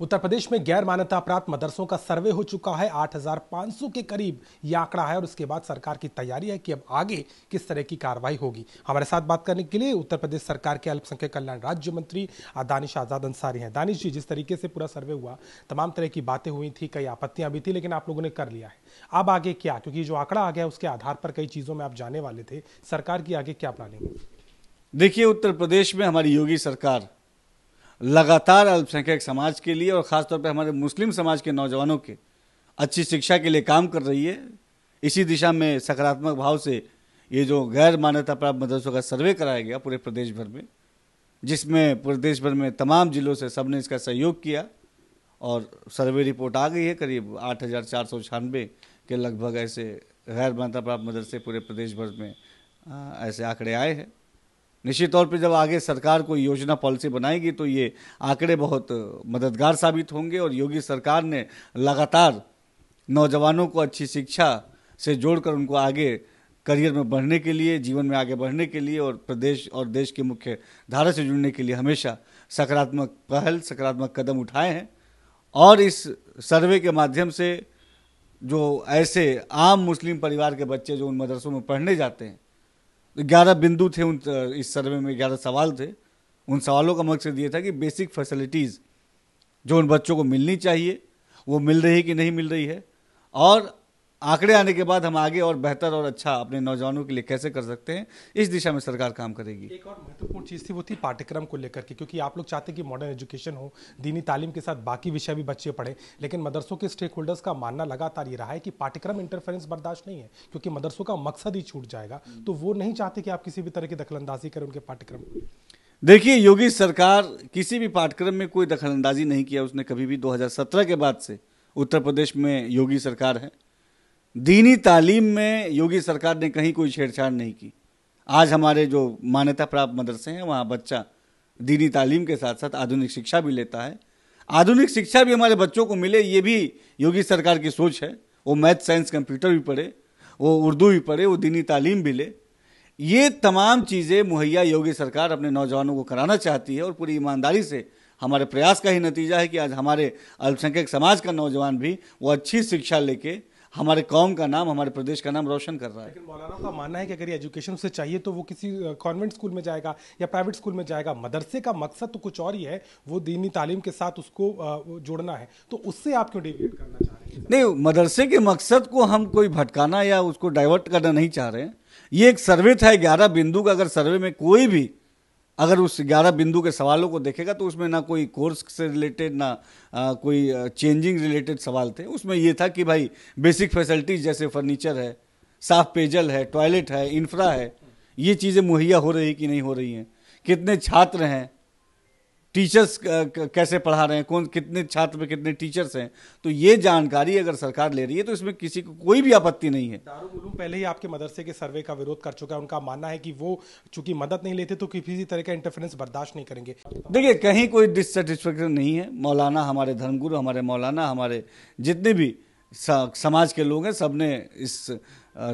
उत्तर प्रदेश में गैर मान्यता प्राप्त मदरसों का सर्वे हो चुका है 8,500 के करीब ये आंकड़ा है और उसके बाद सरकार की तैयारी है कि अब आगे किस तरह की कार्रवाई होगी हमारे साथ बात करने के लिए उत्तर प्रदेश सरकार के अल्पसंख्यक कल्याण राज्य मंत्री दानिश आजाद अंसारी हैं दानिश जी जिस तरीके से पूरा सर्वे हुआ तमाम तरह की बातें हुई थी कई आपत्तियां भी थी लेकिन आप लोगों ने कर लिया है अब आगे क्या क्योंकि जो आंकड़ा आ गया उसके आधार पर कई चीज़ों में आप जाने वाले थे सरकार की आगे क्या प्लानिंग देखिए उत्तर प्रदेश में हमारी योगी सरकार लगातार अल्पसंख्यक समाज के लिए और ख़ासतौर पर हमारे मुस्लिम समाज के नौजवानों के अच्छी शिक्षा के लिए काम कर रही है इसी दिशा में सकारात्मक भाव से ये जो गैर मान्यता प्राप्त मदरसों का सर्वे कराया गया पूरे प्रदेश भर में जिसमें पूरे देश भर में तमाम जिलों से सबने इसका सहयोग किया और सर्वे रिपोर्ट आ गई है करीब आठ हज़ार चार सौ छियानवे के लगभग ऐसे गैर मान्यता प्राप्त मदरसे पूरे प्रदेश भर में ऐसे आंकड़े आए हैं निश्चित तौर पर जब आगे सरकार कोई योजना पॉलिसी बनाएगी तो ये आंकड़े बहुत मददगार साबित होंगे और योगी सरकार ने लगातार नौजवानों को अच्छी शिक्षा से जोड़कर उनको आगे करियर में बढ़ने के लिए जीवन में आगे बढ़ने के लिए और प्रदेश और देश के मुख्य धारा से जुड़ने के लिए हमेशा सकारात्मक पहल सकारात्मक कदम उठाए हैं और इस सर्वे के माध्यम से जो ऐसे आम मुस्लिम परिवार के बच्चे जो उन मदरसों में पढ़ने जाते हैं ग्यारह बिंदु थे उन इस सर्वे में ग्यारह सवाल थे उन सवालों का मकसद ये था कि बेसिक फैसिलिटीज़ जो उन बच्चों को मिलनी चाहिए वो मिल रही कि नहीं मिल रही है और आंकड़े आने के बाद हम आगे और बेहतर और अच्छा अपने नौजवानों के लिए कैसे कर सकते हैं इस दिशा में सरकार काम करेगी एक और महत्वपूर्ण चीज़ थी वो थी पाठ्यक्रम को लेकर के क्योंकि आप लोग चाहते कि मॉडर्न एजुकेशन हो दीनी तालीम के साथ बाकी विषय भी बच्चे पढ़े लेकिन मदरसों के स्टेक होल्डर्स का मानना लगातार ये रहा है कि पाठ्यक्रम इंटरफेरेंस बर्दाश्त नहीं है क्योंकि मदरसों का मकसद ही छूट जाएगा तो वो नहीं चाहते कि आप किसी भी तरह की दखलंदाजी करें उनके पाठ्यक्रम देखिए योगी सरकार किसी भी पाठ्यक्रम में कोई दखलंदाजी नहीं किया उसने कभी भी 2017 के बाद से उत्तर प्रदेश में योगी सरकार है दीनी तालीम में योगी सरकार ने कहीं कोई छेड़छाड़ नहीं की आज हमारे जो मान्यता प्राप्त मदरसे हैं वहाँ बच्चा दीनी तालीम के साथ साथ आधुनिक शिक्षा भी लेता है आधुनिक शिक्षा भी हमारे बच्चों को मिले ये भी योगी सरकार की सोच है वो मैथ साइंस कंप्यूटर भी पढ़े वो उर्दू भी पढ़े वो दीनी तालीम भी ले ये तमाम चीज़ें मुहैया योगी सरकार अपने नौजवानों को कराना चाहती है और पूरी ईमानदारी से हमारे प्रयास का ही नतीजा है कि आज हमारे अल्पसंख्यक समाज का नौजवान भी वो अच्छी शिक्षा लेके हमारे कौम का नाम हमारे प्रदेश का नाम रोशन कर रहा है लेकिन मौलाना का मानना है कि अगर एजुकेशन उसे चाहिए तो वो किसी कॉन्वेंट स्कूल में जाएगा या प्राइवेट स्कूल में जाएगा मदरसे का मकसद तो कुछ और ही है वो दीनी तालीम के साथ उसको जोड़ना है तो उससे आप क्यों डेविएट करना चाह रहे हैं नहीं मदरसे के मकसद को हम कोई भटकाना या उसको डाइवर्ट करना नहीं चाह रहे हैं ये एक सर्वे था ग्यारह बिंदु का अगर सर्वे में कोई भी अगर उस ग्यारह बिंदु के सवालों को देखेगा तो उसमें ना कोई कोर्स से रिलेटेड ना आ, कोई चेंजिंग रिलेटेड सवाल थे उसमें ये था कि भाई बेसिक फैसिलिटीज जैसे फर्नीचर है साफ पेयजल है टॉयलेट है इंफ्रा है ये चीज़ें मुहैया हो रही कि नहीं हो रही हैं कितने छात्र हैं टीचर्स कैसे पढ़ा रहे हैं कौन कितने छात्र में कितने टीचर्स हैं तो ये जानकारी अगर सरकार ले रही है तो इसमें किसी को कोई भी आपत्ति नहीं है दारू पहले ही आपके मदरसे के सर्वे का विरोध कर चुका है उनका मानना है कि वो चूंकि मदद नहीं लेते तो किसी तरह का इंटरफेरेंस बर्दाश्त नहीं करेंगे देखिए कहीं कोई डिससेटिस्फेक्शन नहीं है मौलाना हमारे धर्मगुरु हमारे मौलाना हमारे जितने भी समाज के लोग हैं सबने इस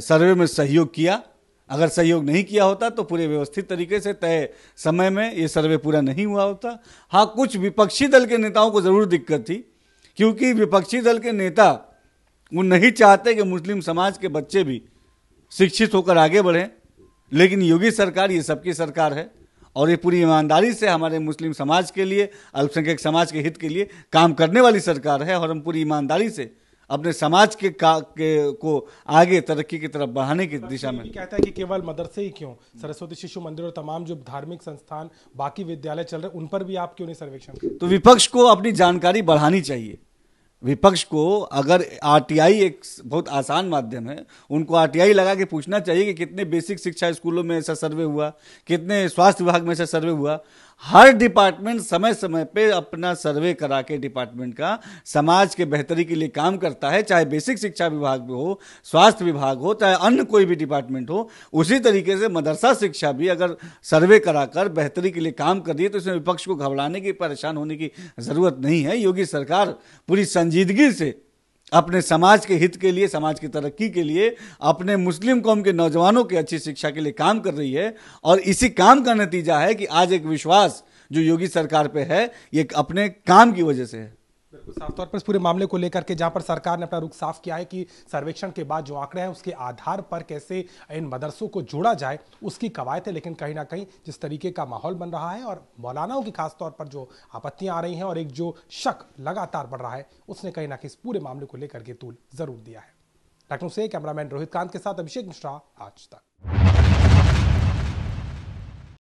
सर्वे में सहयोग किया अगर सहयोग नहीं किया होता तो पूरे व्यवस्थित तरीके से तय समय में ये सर्वे पूरा नहीं हुआ होता हाँ कुछ विपक्षी दल के नेताओं को ज़रूर दिक्कत थी क्योंकि विपक्षी दल के नेता वो नहीं चाहते कि मुस्लिम समाज के बच्चे भी शिक्षित होकर आगे बढ़ें लेकिन योगी सरकार ये सबकी सरकार है और ये पूरी ईमानदारी से हमारे मुस्लिम समाज के लिए अल्पसंख्यक समाज के हित के लिए काम करने वाली सरकार है और हम पूरी ईमानदारी से अपने समाज के, का, के को आगे तरक्की की तरफ बढ़ाने की दिशा में कहता है कि केवल मदरसे ही क्यों सरस्वती शिशु मंदिर और तमाम जो धार्मिक संस्थान बाकी विद्यालय चल रहे उन पर भी आप क्यों नहीं सर्वेक्षण तो विपक्ष को अपनी जानकारी बढ़ानी चाहिए विपक्ष को अगर आरटीआई एक बहुत आसान माध्यम है उनको आरटीआई लगा के पूछना चाहिए कि कितने बेसिक शिक्षा स्कूलों में ऐसा सर्वे हुआ कितने स्वास्थ्य विभाग में ऐसा सर्वे हुआ हर डिपार्टमेंट समय समय पे अपना सर्वे करा के डिपार्टमेंट का समाज के बेहतरी के लिए काम करता है चाहे बेसिक शिक्षा विभाग हो स्वास्थ्य विभाग हो चाहे अन्य कोई भी डिपार्टमेंट हो उसी तरीके से मदरसा शिक्षा भी अगर सर्वे कराकर बेहतरी के लिए काम कर दिए तो इसमें विपक्ष को घबराने की परेशान होने की ज़रूरत नहीं है योगी सरकार पूरी संजीदगी से अपने समाज के हित के लिए समाज की तरक्की के लिए अपने मुस्लिम कौम के नौजवानों की अच्छी शिक्षा के लिए काम कर रही है और इसी काम का नतीजा है कि आज एक विश्वास जो योगी सरकार पे है ये अपने काम की वजह से है साफ तौर पर इस पूरे मामले को लेकर के जहां पर सरकार ने अपना रुख साफ किया है कि सर्वेक्षण के बाद जो आंकड़े हैं उसके आधार पर कैसे इन मदरसों को जोड़ा जाए उसकी कवायद है लेकिन कहीं ना कहीं जिस तरीके का माहौल बन रहा है और मौलानाओं की खासतौर पर जो आपत्तियां आ रही हैं और एक जो शक लगातार बढ़ रहा है उसने कहीं ना कहीं इस पूरे मामले को लेकर के तूल जरूर दिया है लखनऊ से कैमरामैन रोहित कांत के साथ अभिषेक मिश्रा आज तक